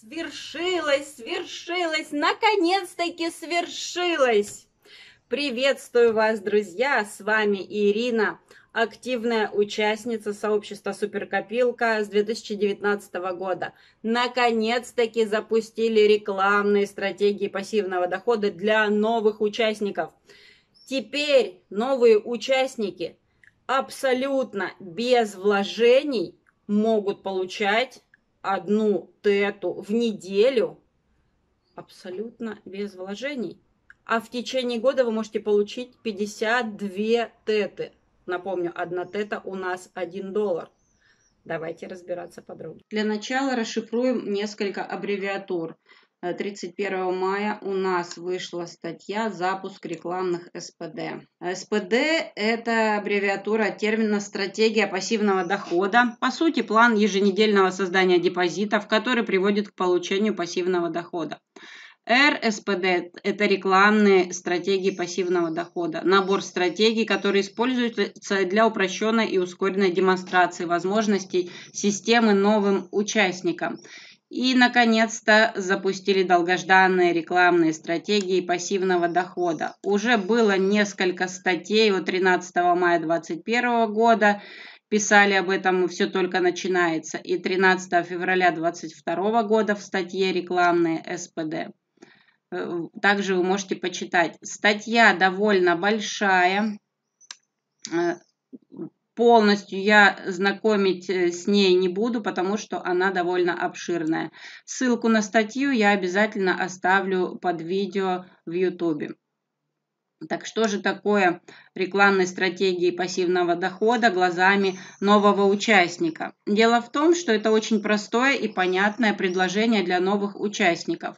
Свершилось, свершилось, наконец-таки свершилось! Приветствую вас, друзья! С вами Ирина, активная участница сообщества Суперкопилка с 2019 года. Наконец-таки запустили рекламные стратегии пассивного дохода для новых участников. Теперь новые участники абсолютно без вложений могут получать одну тету в неделю абсолютно без вложений. А в течение года вы можете получить 52 теты. Напомню, одна тета у нас 1 доллар. Давайте разбираться подробнее. Для начала расшифруем несколько аббревиатур. 31 э, мая у нас вышла статья «Запуск рекламных СПД». СПД – это аббревиатура термина «Стратегия пассивного дохода». По сути, план еженедельного создания депозитов, который приводит к получению пассивного дохода. РСПД – это рекламные стратегии пассивного дохода, набор стратегий, которые используются для упрощенной и ускоренной демонстрации возможностей системы новым участникам. И, наконец-то, запустили долгожданные рекламные стратегии пассивного дохода. Уже было несколько статей от 13 мая 2021 года, писали об этом «Все только начинается», и 13 февраля 2022 года в статье «Рекламные СПД». Э, также вы можете почитать. Статья довольно большая, э, полностью я знакомить э, с ней не буду, потому что она довольно обширная. Ссылку на статью я обязательно оставлю под видео в YouTube. Так что же такое рекламной стратегии пассивного дохода глазами нового участника? Дело в том, что это очень простое и понятное предложение для новых участников.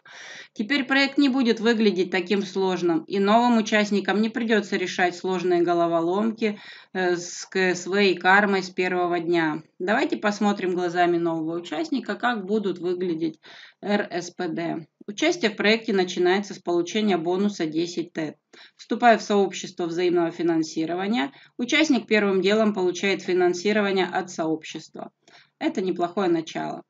Теперь проект не будет выглядеть таким сложным, и новым участникам не придется решать сложные головоломки э, с КСВ и кармой с первого дня. Давайте посмотрим глазами нового участника, как будут выглядеть РСПД. Участие в проекте начинается с получения бонуса 10 ТЭТ. Вступая в сообщество взаимного финансирования, участник первым делом получает финансирование от сообщества. Это неплохое начало.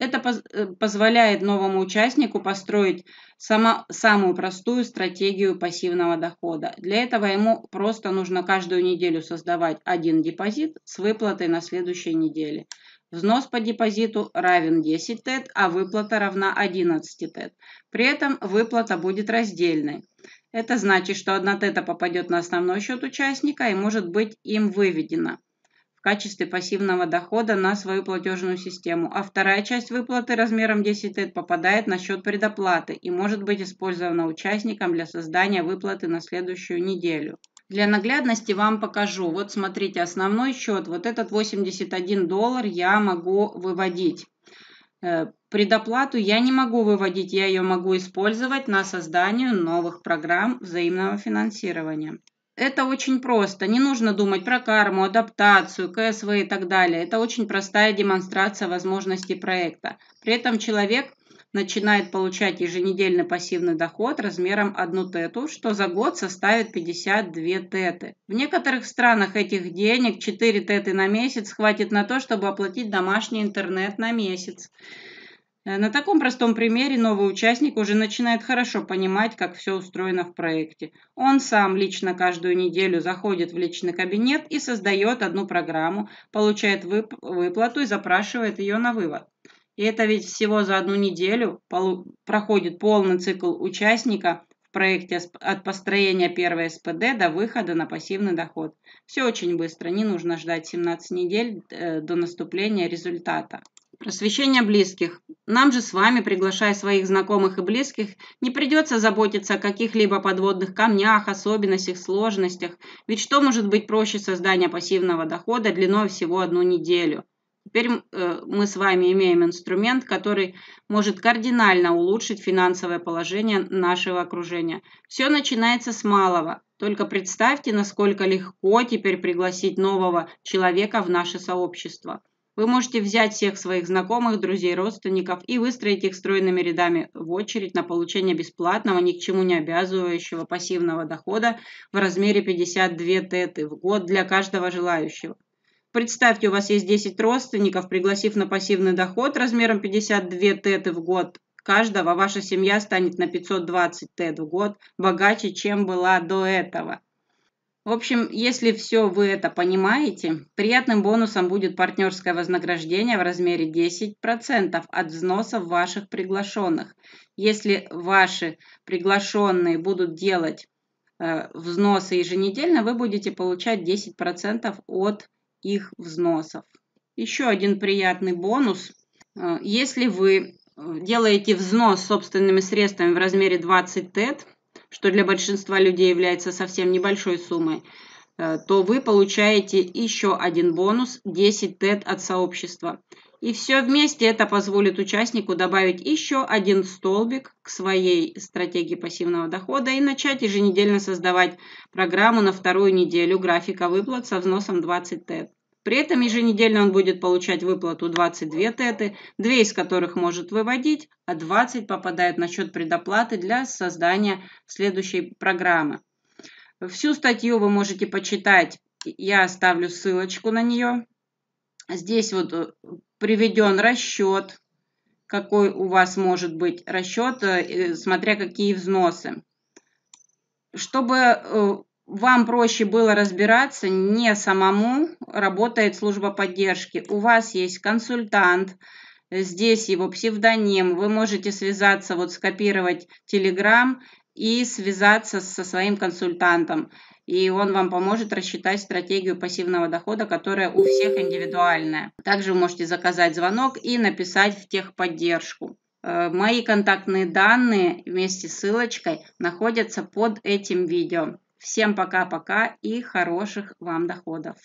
Это э, позволяет новому участнику построить сама, самую простую стратегию пассивного дохода. Для этого ему просто нужно каждую неделю создавать один депозит с выплатой на следующей неделе – Взнос по депозиту равен 10 тет, а выплата равна 11 тет. При этом выплата будет раздельной. Это значит, что 1 тета попадет на основной счет участника и может быть им выведена в качестве пассивного дохода на свою платежную систему, а вторая часть выплаты размером 10 тет попадает на счет предоплаты и может быть использована участником для создания выплаты на следующую неделю. Для наглядности вам покажу. Вот смотрите, основной счет, вот этот 81 доллар я могу выводить. Э, предоплату я не могу выводить, я ее могу использовать на создание новых программ взаимного финансирования. Это очень просто. Не нужно думать про карму, адаптацию, КСВ и так далее. Это очень простая демонстрация возможностей проекта. При этом человек – начинает получать еженедельный пассивный доход размером 1 тету, что за год составит 52 теты. В некоторых странах этих денег 4 теты на месяц хватит на то, чтобы оплатить домашний интернет на месяц. Э, на таком простом примере новый участник уже начинает хорошо понимать, как все устроено в проекте. Он сам лично каждую неделю заходит в личный кабинет и создает одну программу, получает выплату и запрашивает ее на вывод. И это ведь всего за одну неделю проходит полный цикл участника в проекте от построения первой СПД до выхода на пассивный доход. Все очень быстро, не нужно ждать 17 недель э, до наступления результата. Просвещение близких. Нам же с вами, приглашая своих знакомых и близких, не придется заботиться о каких-либо подводных камнях, особенностях, сложностях. Ведь что может быть проще создания пассивного дохода длиной всего одну неделю? Теперь э, мы с вами имеем инструмент, который может кардинально улучшить финансовое положение нашего окружения. Все начинается с малого. Только представьте, насколько легко теперь пригласить нового человека в наше сообщество. Вы можете взять всех своих знакомых, друзей, родственников и выстроить их стройными рядами в очередь на получение бесплатного, ни к чему не обязывающего пассивного дохода в размере 52 теты в год для каждого желающего. Представьте, у вас есть 10 родственников, пригласив на пассивный доход размером 52 теты в год каждого, ваша семья станет на 520 тет в год богаче, чем была до этого. В общем, если все вы это понимаете, приятным бонусом будет партнерское вознаграждение в размере 10% от взносов ваших приглашенных. Если ваши приглашенные будут делать э, взносы еженедельно, вы будете получать 10% от их взносов. Еще один приятный бонус. Э, если вы э, делаете взнос собственными средствами в размере 20 тет, что для большинства людей является совсем небольшой суммой, э, то вы получаете еще один бонус 10 тет от сообщества. И все вместе это позволит участнику добавить еще один столбик к своей стратегии пассивного дохода и начать еженедельно создавать программу на вторую неделю графика выплат со взносом 20 тет. При этом еженедельно он будет получать выплату 22 теты, 2 из которых может выводить, а 20 попадает на счет предоплаты для создания следующей программы. Всю статью вы можете почитать, я оставлю ссылочку на нее. Здесь вот э, приведен расчет, какой у вас может быть расчет, э, смотря какие взносы. Чтобы э, вам проще было разбираться, не самому работает служба поддержки. У вас есть консультант, здесь его псевдоним, вы можете связаться, вот скопировать Telegram и связаться со своим консультантом и он вам поможет рассчитать стратегию пассивного дохода, которая у всех индивидуальная. Также вы можете заказать звонок и написать в техподдержку. Э, мои контактные данные вместе с ссылочкой находятся под этим видео. Всем пока-пока и хороших вам доходов!